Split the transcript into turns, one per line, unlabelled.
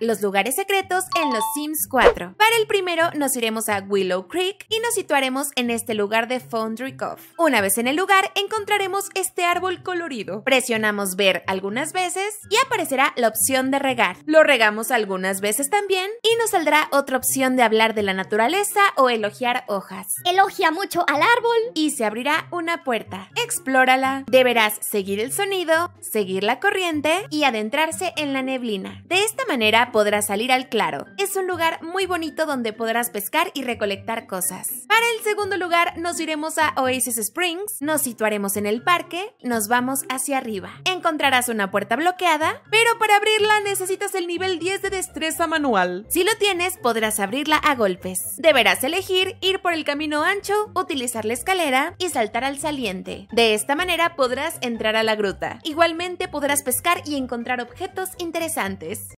los lugares secretos en los Sims 4. Para el primero nos iremos a Willow Creek y nos situaremos en este lugar de Foundry Cove. Una vez en el lugar encontraremos este árbol colorido. Presionamos ver algunas veces y aparecerá la opción de regar. Lo regamos algunas veces también y nos saldrá otra opción de hablar de la naturaleza o elogiar hojas. Elogia mucho al árbol y se abrirá una puerta. Explórala. Deberás seguir el sonido, seguir la corriente y adentrarse en la neblina. De esta manera podrás salir al claro. Es un lugar muy bonito donde podrás pescar y recolectar cosas. Para el segundo lugar nos iremos a Oasis Springs, nos situaremos en el parque, nos vamos hacia arriba. Encontrarás una puerta bloqueada, pero para abrirla necesitas el nivel 10 de destreza manual. Si lo tienes, podrás abrirla a golpes. Deberás elegir ir por el camino ancho, utilizar la escalera y saltar al saliente. De esta manera podrás entrar a la gruta. Igualmente podrás pescar y encontrar objetos interesantes.